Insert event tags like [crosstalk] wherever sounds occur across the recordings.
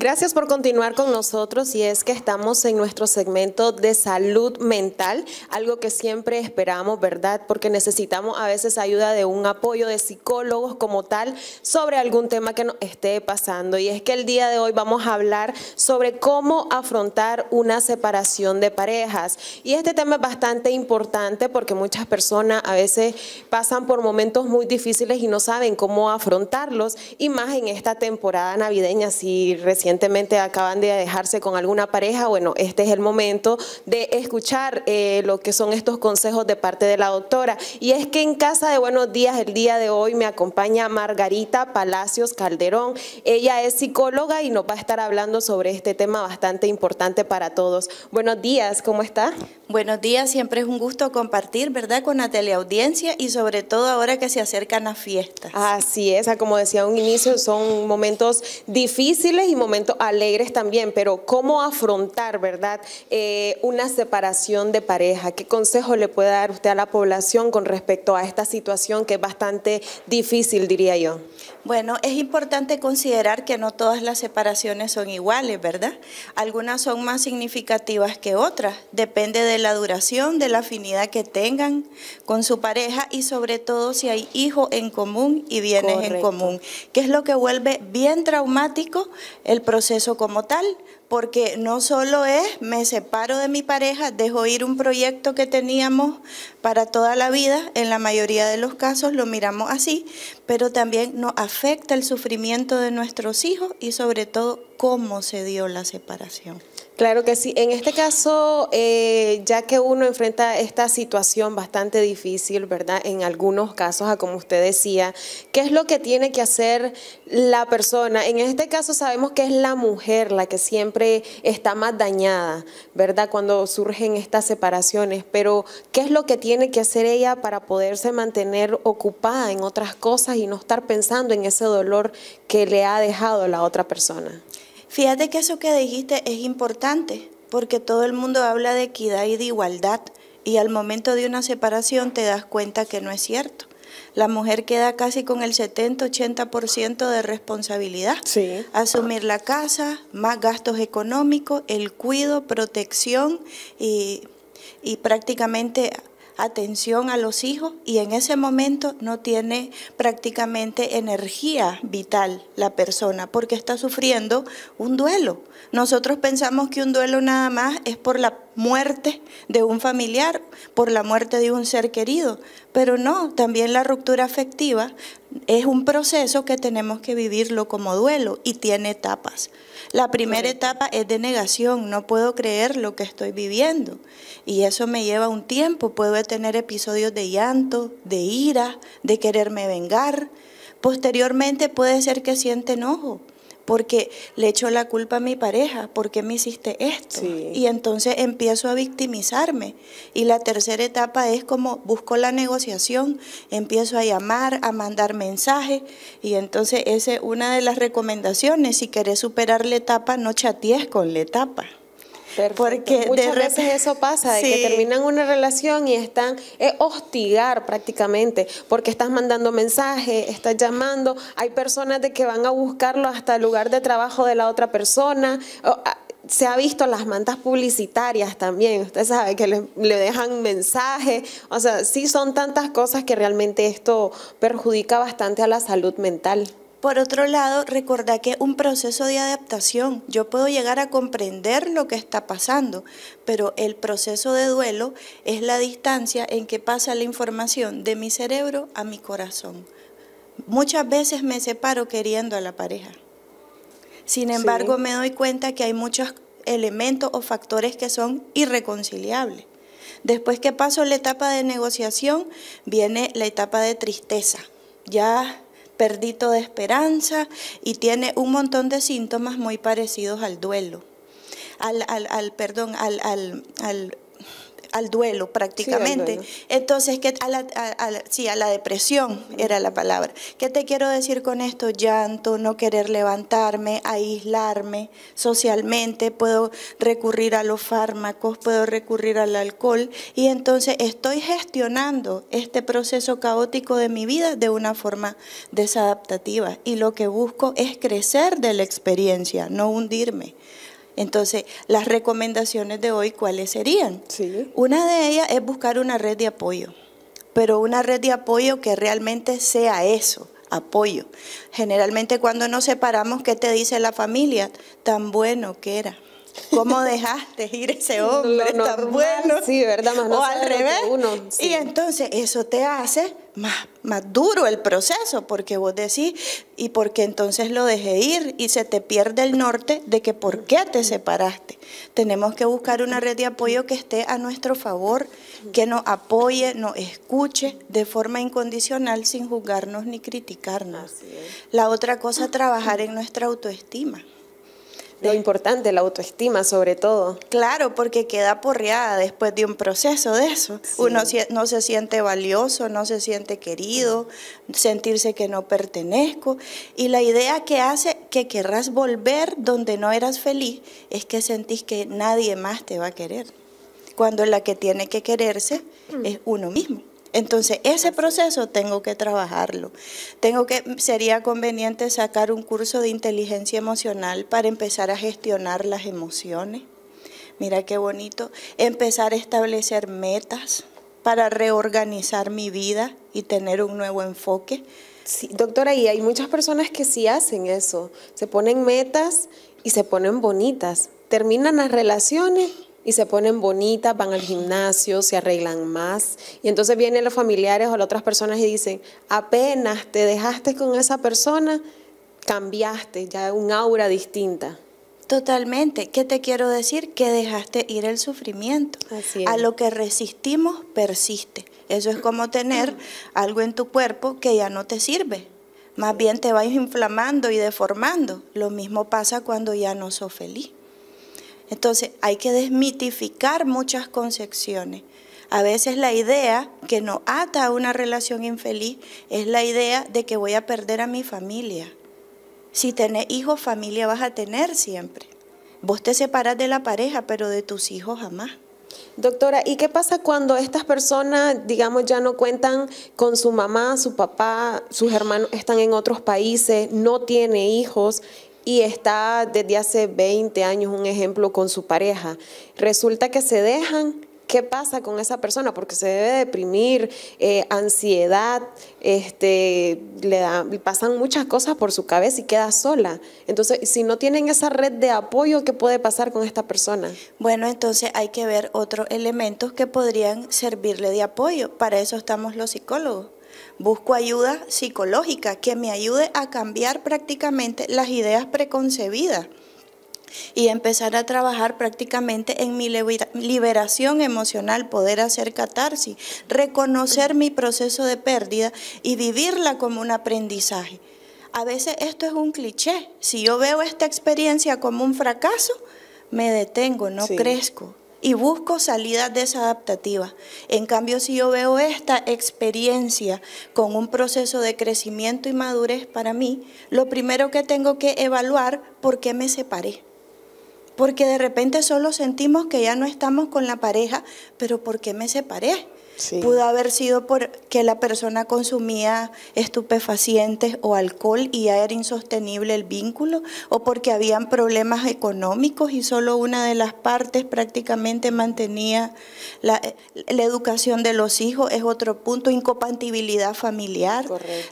Gracias por continuar con nosotros y es que estamos en nuestro segmento de salud mental, algo que siempre esperamos, ¿verdad? Porque necesitamos a veces ayuda de un apoyo de psicólogos como tal sobre algún tema que nos esté pasando. Y es que el día de hoy vamos a hablar sobre cómo afrontar una separación de parejas. Y este tema es bastante importante porque muchas personas a veces pasan por momentos muy difíciles y no saben cómo afrontarlos, y más en esta temporada navideña, si recién Evidentemente acaban de dejarse con alguna pareja, bueno, este es el momento de escuchar eh, lo que son estos consejos de parte de la doctora. Y es que en Casa de Buenos Días el día de hoy me acompaña Margarita Palacios Calderón. Ella es psicóloga y nos va a estar hablando sobre este tema bastante importante para todos. Buenos días, ¿cómo está? Buenos días, siempre es un gusto compartir, ¿verdad?, con la teleaudiencia y sobre todo ahora que se acercan las fiestas. Así es, como decía un inicio, son momentos difíciles y momentos alegres también, pero ¿cómo afrontar, verdad, eh, una separación de pareja? ¿Qué consejo le puede dar usted a la población con respecto a esta situación que es bastante difícil, diría yo? Bueno, es importante considerar que no todas las separaciones son iguales, ¿verdad? Algunas son más significativas que otras, depende de la duración, de la afinidad que tengan con su pareja y sobre todo si hay hijos en común y bienes en común, que es lo que vuelve bien traumático el proceso como tal, porque no solo es me separo de mi pareja, dejo ir un proyecto que teníamos para toda la vida, en la mayoría de los casos lo miramos así, pero también nos afecta el sufrimiento de nuestros hijos y sobre todo cómo se dio la separación. Claro que sí. En este caso, eh, ya que uno enfrenta esta situación bastante difícil, ¿verdad? En algunos casos, como usted decía, ¿qué es lo que tiene que hacer la persona? En este caso sabemos que es la mujer la que siempre está más dañada, ¿verdad? Cuando surgen estas separaciones, pero ¿qué es lo que tiene que hacer ella para poderse mantener ocupada en otras cosas y no estar pensando en ese dolor que le ha dejado la otra persona? Fíjate que eso que dijiste es importante, porque todo el mundo habla de equidad y de igualdad, y al momento de una separación te das cuenta que no es cierto. La mujer queda casi con el 70-80% de responsabilidad. Asumir la casa, más gastos económicos, el cuido, protección y, y prácticamente atención a los hijos y en ese momento no tiene prácticamente energía vital la persona porque está sufriendo un duelo. Nosotros pensamos que un duelo nada más es por la muerte de un familiar, por la muerte de un ser querido, pero no, también la ruptura afectiva es un proceso que tenemos que vivirlo como duelo y tiene etapas. La primera etapa es de negación, no puedo creer lo que estoy viviendo y eso me lleva un tiempo, puedo tener episodios de llanto, de ira, de quererme vengar. Posteriormente puede ser que siente enojo, porque le echo la culpa a mi pareja, ¿por qué me hiciste esto? Y entonces empiezo a victimizarme. Y la tercera etapa es como busco la negociación, empiezo a llamar, a mandar mensajes, y entonces esa es una de las recomendaciones, si querés superar la etapa, no chatees con la etapa. Porque muchas veces eso pasa, de que terminan una relación y están, es hostigar prácticamente, porque estás mandando mensajes, estás llamando, hay personas de que van a buscarlo hasta el lugar de trabajo de la otra persona. Ah, se ha visto las mantas publicitarias también, usted sabe que le dejan mensajes, o sea, sí son tantas cosas que realmente esto perjudica bastante a la salud mental. Por otro lado, recordá que un proceso de adaptación, yo puedo llegar a comprender lo que está pasando, pero el proceso de duelo es la distancia en que pasa la información de mi cerebro a mi corazón. Muchas veces me separo queriendo a la pareja. Sin embargo, me doy cuenta que hay muchos elementos o factores que son irreconciliables. Después que paso la etapa de negociación, viene la etapa de tristeza. Ya perdito de esperanza y tiene un montón de síntomas muy parecidos al duelo, al, al, al perdón, al, al al duelo prácticamente. Entonces, que a la, sí, a la depresión era la palabra. ¿Qué te quiero decir con esto? Llanto, no querer levantarme, aislarme socialmente, puedo recurrir a los fármacos, puedo recurrir al alcohol y entonces estoy gestionando este proceso caótico de mi vida de una forma desadaptativa y lo que busco es crecer de la experiencia, no hundirme. Entonces, las recomendaciones de hoy, ¿cuáles serían? Una de ellas es buscar una red de apoyo, pero una red de apoyo que realmente sea eso, apoyo. Generalmente cuando nos separamos, ¿qué te dice la familia? Tan bueno que era. ¿Cómo dejaste ir ese hombre tan bueno? Sí, ¿verdad? o al revés. Y entonces eso te hace más, más duro el proceso, porque vos decís, ¿y porque entonces lo dejé ir? Y se te pierde el norte de que por qué te separaste. Tenemos que buscar una red de apoyo que esté a nuestro favor, que nos apoye, nos escuche de forma incondicional, sin juzgarnos ni criticarnos. La otra cosa, trabajar en nuestra autoestima. Lo importante la autoestima sobre todo. Claro, porque queda porreada después de un proceso de eso. Uno no se siente valioso, no se siente querido, sentirse que no pertenezco. Y la idea que hace que querrás volver donde no eras feliz es que sentís que nadie más te va a querer, cuando la que tiene que quererse mm. es uno mismo. Entonces, ese proceso tengo que trabajarlo. Tengo que, sería conveniente sacar un curso de inteligencia emocional para empezar a gestionar las emociones. Mira qué bonito. Empezar a establecer metas para reorganizar mi vida y tener un nuevo enfoque. Sí, doctora, y hay muchas personas que sí hacen eso. Se ponen metas y se ponen bonitas. Terminan las relaciones y se ponen bonitas, van al gimnasio, se arreglan más. Y entonces vienen los familiares o las otras personas y dicen, apenas te dejaste con esa persona, cambiaste, ya un aura distinta. Totalmente. ¿Qué te quiero decir? Que dejaste ir el sufrimiento. A lo que resistimos persiste. Eso es como tener [clears throat] algo en tu cuerpo que ya no te sirve. Más bien te vas inflamando y deformando. Lo mismo pasa cuando ya no sos feliz. Entonces hay que desmitificar muchas concepciones. A veces la idea que nos ata a una relación infeliz es la idea de que voy a perder a mi familia. Si tenés hijos, familia vas a tener siempre. Vos te separas de la pareja, pero de tus hijos jamás. Doctora, ¿y qué pasa cuando estas personas, digamos, ya no cuentan con su mamá, su papá, sus hermanos están en otros países, no tiene hijos? y está desde hace 20 años un ejemplo con su pareja. Resulta que se dejan, ¿qué pasa con esa persona? Porque se debe deprimir, eh, ansiedad, este, le pasan muchas cosas por su cabeza y queda sola. Entonces, si no tienen esa red de apoyo, ¿qué puede pasar con esta persona? Bueno, entonces hay que ver otros elementos que podrían servirle de apoyo. Para eso estamos los psicólogos Busco ayuda psicológica que me ayude a cambiar prácticamente las ideas preconcebidas y empezar a trabajar prácticamente en mi liberación emocional, poder hacer catarsis, reconocer mi proceso de pérdida y vivirla como un aprendizaje. A veces esto es un cliché. Si yo veo esta experiencia como un fracaso, me detengo, no crezco, y busco salidas desadaptativas. En cambio, si yo veo esta experiencia con un proceso de crecimiento y madurez para mí, lo primero que tengo que evaluar por qué me separé. Porque de repente solo sentimos que ya no estamos con la pareja, pero ¿por qué me separé? Pudo haber sido porque la persona consumía estupefacientes o alcohol y ya era insostenible el vínculo, o porque habían problemas económicos y solo una de las partes prácticamente mantenía la, educación de los hijos, es otro punto, incompatibilidad familiar,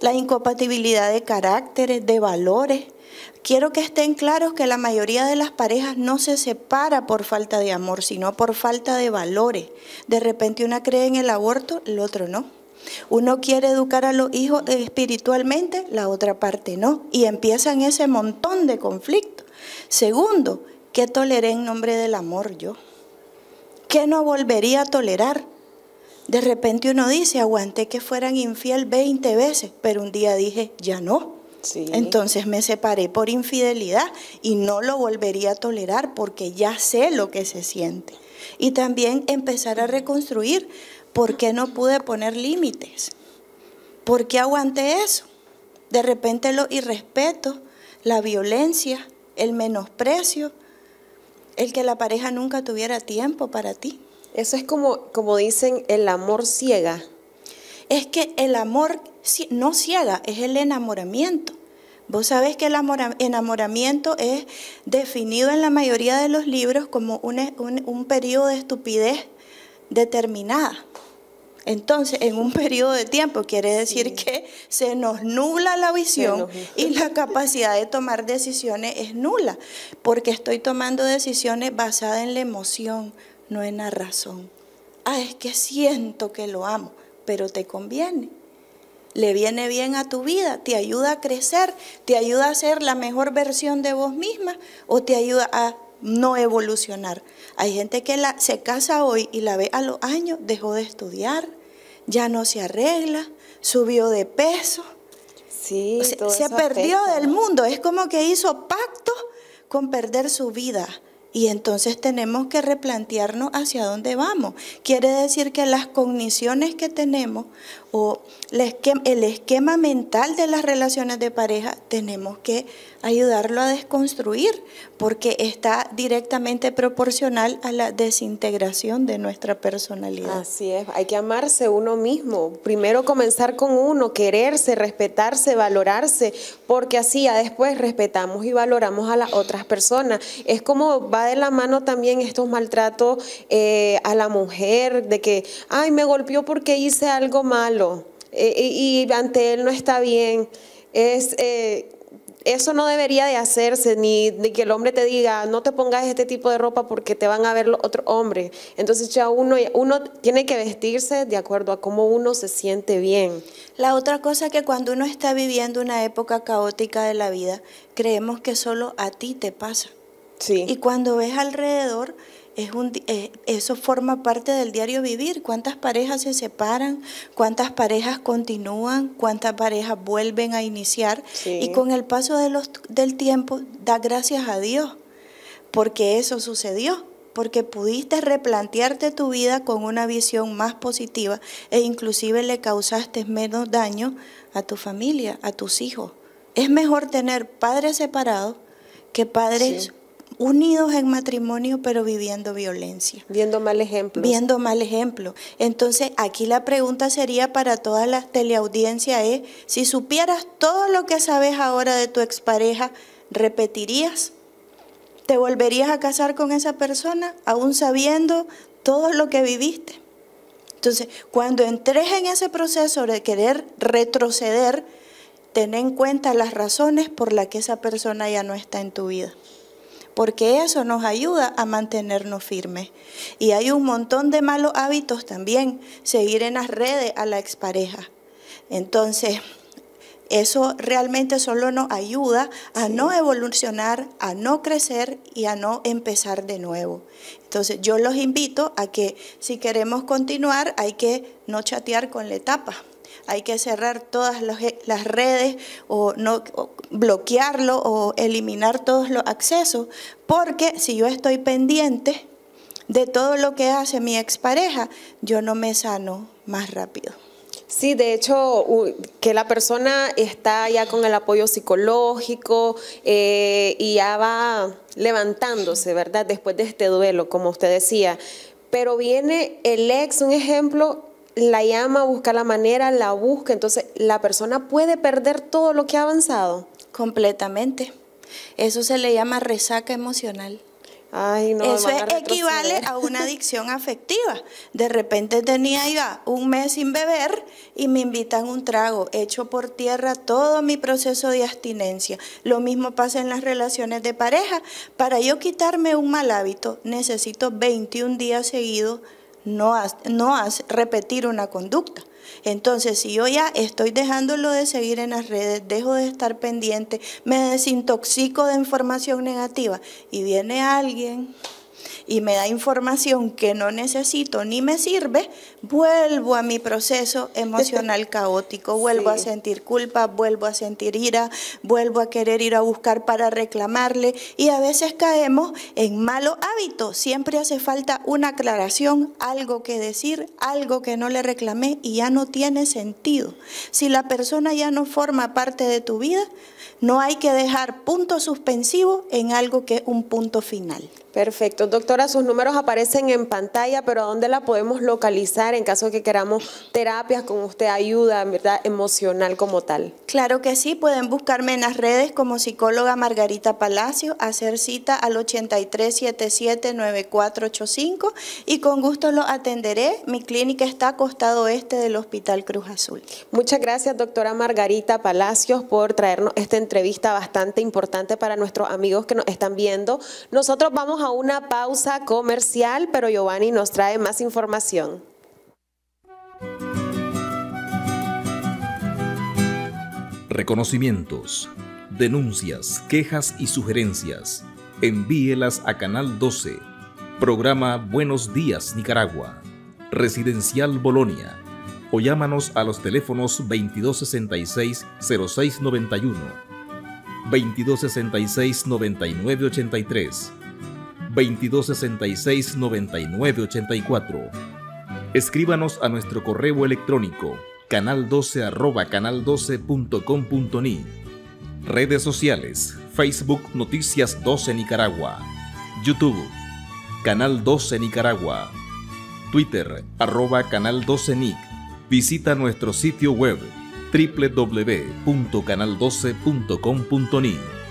la incompatibilidad de caracteres, de valores. Quiero que estén claros que la mayoría de las parejas no se separa por falta de amor, sino por falta de valores. De repente una cree en el aborto, el otro no. Uno quiere educar a los hijos espiritualmente, la otra parte no. Y empiezan ese montón de conflictos. Segundo, ¿qué toleré en nombre del amor yo? ¿Qué no volvería a tolerar? De repente uno dice, aguanté que fueran infiel 20 veces, pero un día dije, ya no. Entonces me separé por infidelidad y no lo volvería a tolerar porque ya sé lo que se siente. Y también empezar a reconstruir por qué no pude poner límites, por qué aguanté eso. De repente lo irrespeto, la violencia, el menosprecio, el que la pareja nunca tuviera tiempo para ti. Eso es como, como dicen, el amor ciega. Es que el amor no ciega, es el enamoramiento. Vos sabés que el enamoramiento es definido en la mayoría de los libros como un, periodo de estupidez determinada. Entonces, en un [laughs] periodo de tiempo, quiere decir que se nos nubla la visión y la capacidad de tomar decisiones es nula, porque estoy tomando decisiones basadas en la emoción, no en la razón. Ah, es que siento que lo amo, pero te conviene le viene bien a tu vida, te ayuda a crecer, te ayuda a ser la mejor versión de vos misma o te ayuda a no evolucionar. Hay gente que se casa hoy y la ve a los años, dejó de estudiar, ya no se arregla, subió de peso, sí, se, perdió del mundo, es como que hizo pacto con perder su vida. Y entonces tenemos que replantearnos hacia dónde vamos. Quiere decir que las cogniciones que tenemos o el esquema mental de las relaciones de pareja, tenemos que ayudarlo a desconstruir porque está directamente proporcional a la desintegración de nuestra personalidad. Así es, hay que amarse uno mismo, primero comenzar con uno, quererse, respetarse, valorarse, porque así ya después respetamos y valoramos a las otras personas. Es como va de la mano también estos maltratos eh, a la mujer, de que, ay, me golpeó porque hice algo malo eh, y, ante Él no está bien. Es, eh, eso no debería de hacerse, ni, ni, que el hombre te diga, no te pongas este tipo de ropa porque te van a ver otro hombre Entonces ya uno, uno tiene que vestirse de acuerdo a cómo uno se siente bien. La otra cosa que cuando uno está viviendo una época caótica de la vida, creemos que solo a ti te pasa. Sí. Y cuando ves alrededor, un, eh, eso forma parte del diario vivir. ¿Cuántas parejas se separan? ¿Cuántas parejas continúan? ¿Cuántas parejas vuelven a iniciar? Y con el paso de los, del tiempo, da gracias a Dios porque eso sucedió, porque pudiste replantearte tu vida con una visión más positiva e inclusive le causaste menos daño a tu familia, a tus hijos. Es mejor tener padres separados que padres unidos en matrimonio pero viviendo violencia. Viendo mal ejemplo. Viendo mal ejemplo. Entonces aquí la pregunta sería para toda la teleaudiencia es, eh, si supieras todo lo que sabes ahora de tu expareja, ¿repetirías? ¿Te volverías a casar con esa persona aún sabiendo todo lo que viviste? Entonces, cuando entres en ese proceso de querer retroceder, ten en cuenta las razones por las que esa persona ya no está en tu vida porque eso nos ayuda a mantenernos firmes. Y hay un montón de malos hábitos también, seguir en las redes a la expareja. Entonces, eso realmente solo nos ayuda a no evolucionar, a no crecer y a no empezar de nuevo. Entonces, yo los invito a que si queremos continuar, hay que no chatear con la etapa hay que cerrar todas e, las redes o, no, bloquearlo o eliminar todos los accesos, porque si yo estoy pendiente de todo lo que hace mi expareja, yo no me sano más rápido. Sí, de hecho, que la persona está ya con el apoyo psicológico eh, y ya va levantándose, ¿verdad? Después de este duelo, como usted decía. Pero viene el ex, un ejemplo, la llama, busca la manera, la busca. Entonces, la persona puede perder todo lo que ha avanzado. Completamente. Eso se le llama resaca emocional. Ay, no, Eso es, equivale a una adicción afectiva. De repente tenía ya un mes sin beber y me invitan un trago, hecho por tierra todo mi proceso de abstinencia. Lo mismo pasa en las relaciones de pareja. Para yo quitarme un mal hábito, necesito 21 días seguidos no, no repetir una conducta. Entonces, si yo ya estoy dejándolo de seguir en las redes, dejo de estar pendiente, me desintoxico de información negativa y viene alguien y me da información que no necesito ni me sirve, vuelvo a mi proceso emocional [laughs] caótico, vuelvo a sentir culpa, vuelvo a sentir ira, vuelvo a querer ir a buscar para reclamarle y a veces caemos en malo hábito. Siempre hace falta una aclaración, algo que decir, algo que no le reclamé y ya no tiene sentido. Si la persona ya no forma parte de tu vida, no hay que dejar punto suspensivo en algo que es un punto final. Perfecto. Doctora, sus números aparecen en pantalla, pero ¿a dónde la podemos localizar en caso de que queramos terapias con usted, ayuda verdad emocional como tal? Claro que sí, pueden buscarme en las redes como psicóloga Margarita Palacio, hacer cita al 83779485 y con gusto lo atenderé. Mi clínica está a costado este del Hospital Cruz Azul. Muchas gracias, doctora Margarita Palacios, por traernos esta entrevista bastante importante para nuestros amigos que nos están viendo. Nosotros vamos a a una pausa comercial, pero Giovanni nos trae más información. Reconocimientos, denuncias, quejas y sugerencias. Envíelas a Canal 12, programa Buenos Días Nicaragua, Residencial Bolonia, o llámanos a los teléfonos 2266-0691, 2266-9983 2266 9984. Escríbanos a nuestro correo electrónico canal 12 arroba canal 12.com.ni. Redes sociales, Facebook Noticias 12 Nicaragua, YouTube, Canal 12 Nicaragua, Twitter arroba canal 12 Nic. Visita nuestro sitio web www.canal12.com.ni.